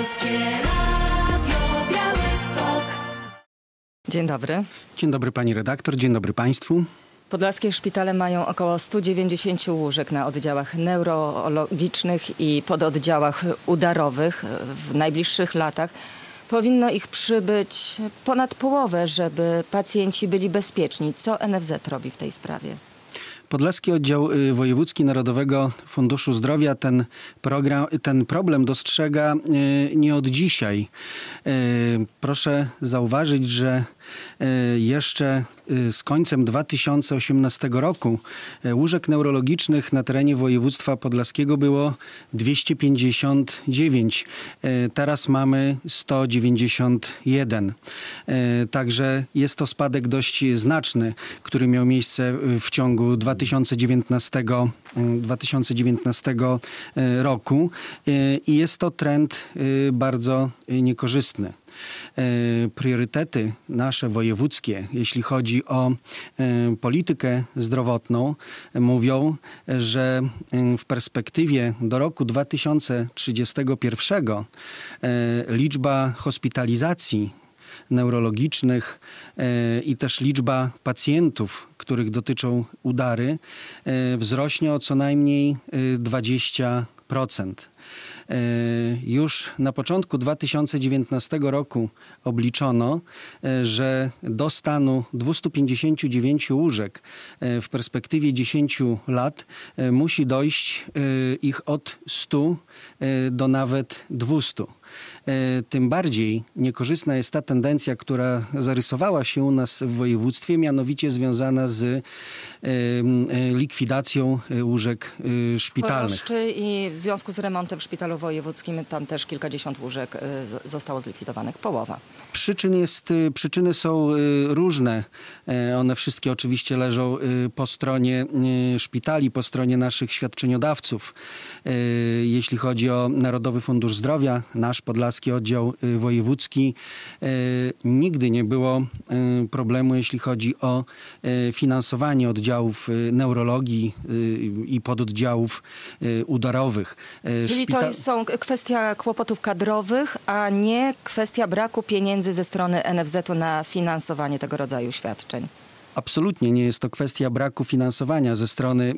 Polskie Radio Białystok. Dzień dobry. Dzień dobry pani redaktor, dzień dobry państwu. Podlaskie szpitale mają około 190 łóżek na oddziałach neurologicznych i pododdziałach udarowych. W najbliższych latach powinno ich przybyć ponad połowę, żeby pacjenci byli bezpieczni. Co NFZ robi w tej sprawie? Podlaski Oddział y, Wojewódzki Narodowego Funduszu Zdrowia ten, program, ten problem dostrzega y, nie od dzisiaj. Y, proszę zauważyć, że E, jeszcze e, z końcem 2018 roku e, łóżek neurologicznych na terenie województwa podlaskiego było 259. Teraz mamy 191. Także jest to spadek dość znaczny, który miał miejsce w ciągu 2019, 2019 roku i jest to trend bardzo niekorzystny. E, priorytety nasze wojewódzkie, jeśli chodzi o e, politykę zdrowotną, mówią, że e, w perspektywie do roku 2031 liczba hospitalizacji neurologicznych i też liczba pacjentów, których dotyczą udary, wzrośnie o co najmniej 20%. E, już na początku 2019 roku obliczono, e, że do stanu 259 łóżek e, w perspektywie 10 lat musi dojść ich od 100 do nawet 200. Tym bardziej niekorzystna jest ta tendencja, która zarysowała się u nas w województwie, mianowicie związana z E, likwidacją e, łóżek e, szpitalnych. Czy i w związku z remontem w szpitalu wojewódzkim tam też kilkadziesiąt łóżek zostało zlikwidowanych, połowa. Przyczyn jest, przyczyny są różne. One wszystkie oczywiście leżą po stronie szpitali, po stronie naszych świadczeniodawców. Jeśli chodzi o Narodowy Fundusz Zdrowia, nasz podlaski oddział wojewódzki, nigdy nie było problemu, jeśli chodzi o finansowanie oddziału oddziałów y, neurologii y, i pododdziałów y, udarowych. Czyli Szpita... to są kwestia kłopotów kadrowych, a nie kwestia braku pieniędzy ze strony NFZ-u na finansowanie tego rodzaju świadczeń. Absolutnie nie jest to kwestia braku finansowania ze strony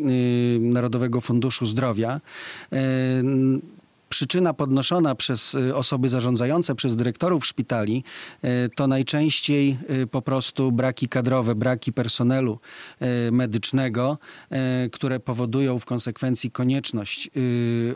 Narodowego Funduszu Zdrowia przyczyna podnoszona przez y, osoby zarządzające, przez dyrektorów szpitali, y, to najczęściej y, po prostu braki kadrowe, braki personelu medycznego, które powodują w konsekwencji konieczność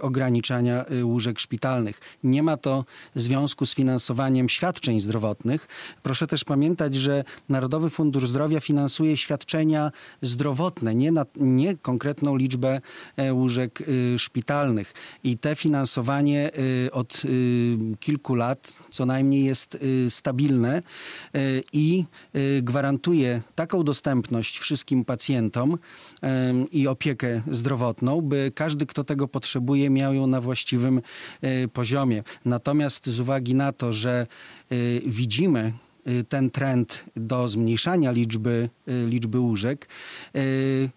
ograniczania łóżek szpitalnych. Nie ma to związku z finansowaniem świadczeń zdrowotnych. Proszę też pamiętać, że Narodowy Fundusz Zdrowia finansuje świadczenia zdrowotne, nie, na, nie konkretną liczbę e, łóżek szpitalnych. I te finansowanie finansowanie y, od y, kilku lat co najmniej jest y, stabilne i gwarantuje taką dostępność wszystkim pacjentom i opiekę zdrowotną, by każdy, kto tego potrzebuje, miał ją na właściwym poziomie. Natomiast z uwagi na to, że widzimy ten trend do zmniejszania liczby, liczby łóżek,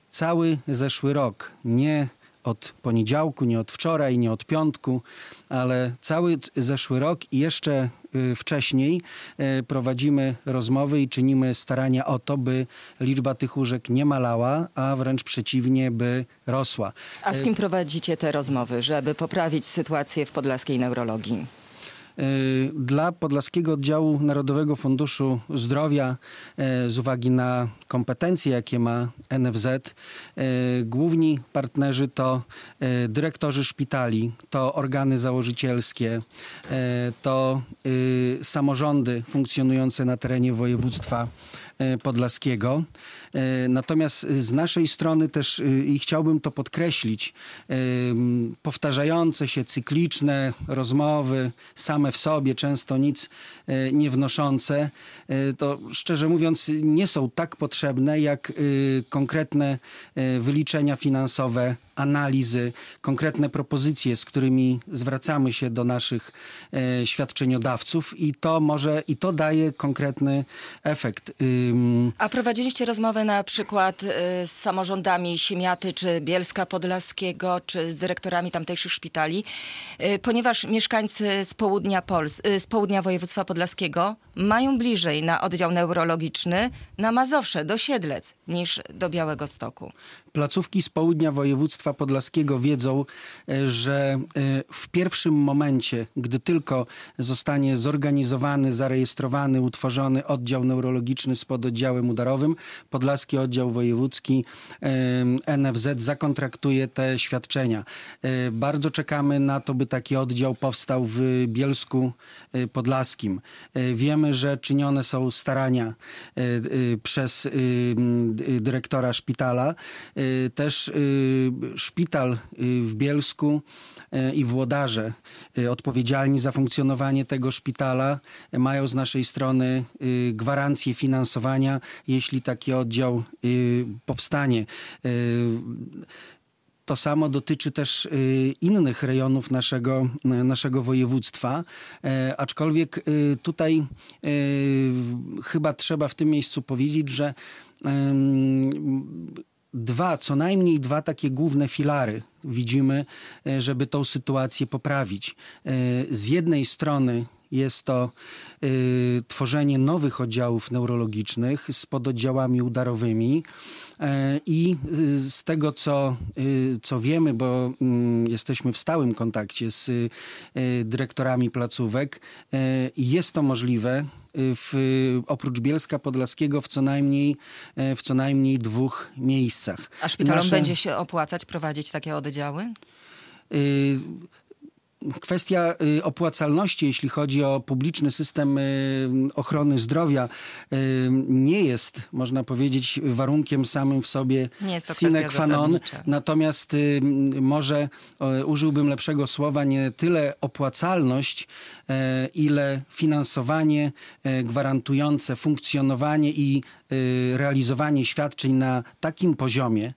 cały zeszły rok nie od poniedziałku, nie od wczoraj, nie od piątku, ale cały zeszły rok i jeszcze y, wcześniej y, prowadzimy rozmowy i czynimy starania o to, by liczba tych łóżek nie malała, a wręcz przeciwnie, by rosła. A z kim y, prowadzicie te rozmowy, żeby poprawić sytuację w podlaskiej neurologii? Y, dla Podlaskiego Oddziału Narodowego Funduszu Zdrowia y, z uwagi na kompetencje, jakie ma NFZ, y, główni partnerzy to dyrektorzy szpitali, to organy założycielskie, to samorządy funkcjonujące na terenie województwa E, Podlaskiego. E, natomiast z naszej strony też, e, i chciałbym to podkreślić, powtarzające się cykliczne rozmowy, same w sobie, często nic nie wnoszące, to szczerze mówiąc nie są tak potrzebne jak konkretne wyliczenia finansowe analizy, konkretne propozycje, z którymi zwracamy się do naszych e, świadczeniodawców i to może, i to daje konkretny efekt. A prowadziliście rozmowy na przykład y, z samorządami Siemiaty, czy Bielska Podlaskiego, czy z dyrektorami tamtejszych szpitali, y, ponieważ mieszkańcy z południa, Pols y, z południa województwa podlaskiego mają bliżej na oddział neurologiczny na Mazowsze, do Siedlec, niż do Białego Stoku. Placówki z południa województwa województwa podlaskiego wiedzą, e, że e, w pierwszym momencie, gdy tylko zostanie zorganizowany, zarejestrowany, utworzony oddział neurologiczny z pododdziałem udarowym, Podlaski Oddział Wojewódzki e, NFZ zakontraktuje te świadczenia. Bardzo czekamy na to, by taki oddział powstał w Bielsku Podlaskim. Wiemy, że czynione są starania przez dyrektora szpitala. Też szpital y, w Bielsku y, i włodarze y, odpowiedzialni za funkcjonowanie tego szpitala mają z naszej strony gwarancję finansowania, jeśli taki oddział powstanie. To samo dotyczy też innych rejonów naszego, naszego województwa, e, aczkolwiek tutaj chyba trzeba w tym miejscu powiedzieć, że dwa, co najmniej dwa takie główne filary widzimy, e, żeby tą sytuację poprawić. E, z jednej strony jest to e, tworzenie nowych oddziałów neurologicznych z pododdziałami udarowymi. I z tego, co, co wiemy, bo mm, jesteśmy w stałym kontakcie z y, dyrektorami placówek. Y, jest to możliwe. Y, w, oprócz Bielska Podlaskiego w co najmniej, w co najmniej dwóch miejscach. A szpitalom Nasze... będzie się opłacać prowadzić takie oddziały? kwestia y, opłacalności, jeśli chodzi o publiczny system y, ochrony zdrowia, y, nie jest, można powiedzieć, warunkiem samym w sobie sine qua non. Natomiast może użyłbym lepszego słowa, nie tyle opłacalność, e, ile finansowanie e, gwarantujące funkcjonowanie i realizowanie świadczeń na takim poziomie,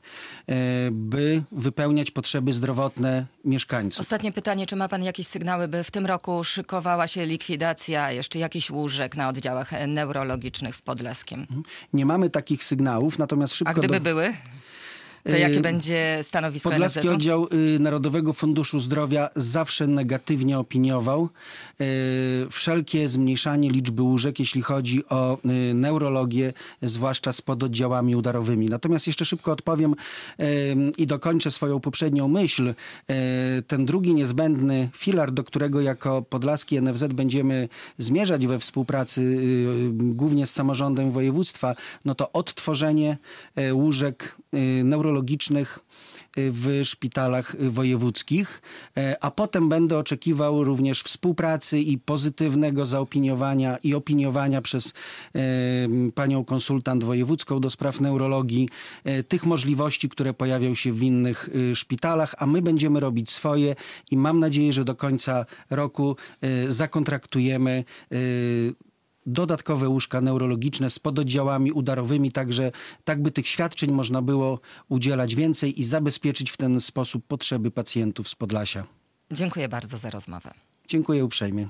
e, by wypełniać potrzeby zdrowotne mieszkańców. Ostatnie pytanie, czy ma pan jakieś sygnały, by w tym roku szykowała się likwidacja jeszcze jakichś łóżek na oddziałach neurologicznych w Podlaskiem? Nie mamy takich sygnałów, natomiast szybko... A gdyby do... były? To jakie y, będzie stanowisko Podlaski NFZ-u? Oddział y, Narodowego Funduszu Zdrowia zawsze negatywnie opiniował y, wszelkie zmniejszanie liczby łóżek, jeśli chodzi o neurologię, zwłaszcza z pododdziałami udarowymi. Natomiast jeszcze szybko odpowiem i dokończę swoją poprzednią myśl. Ten drugi niezbędny filar, do którego jako Podlaski NFZ będziemy zmierzać we współpracy głównie z samorządem województwa, no to odtworzenie łóżek Y, neurologicznych y, w szpitalach wojewódzkich, y, a potem będę oczekiwał również współpracy i pozytywnego zaopiniowania i opiniowania przez panią konsultant wojewódzką do spraw neurologii tych możliwości, które pojawią się w innych szpitalach, a my będziemy robić swoje i mam nadzieję, że do końca roku zakontraktujemy dodatkowe łóżka neurologiczne z pododziałami udarowymi, także tak by tych świadczeń można było udzielać więcej i zabezpieczyć w ten sposób potrzeby pacjentów z Podlasia. Dziękuję bardzo za rozmowę. Dziękuję uprzejmie.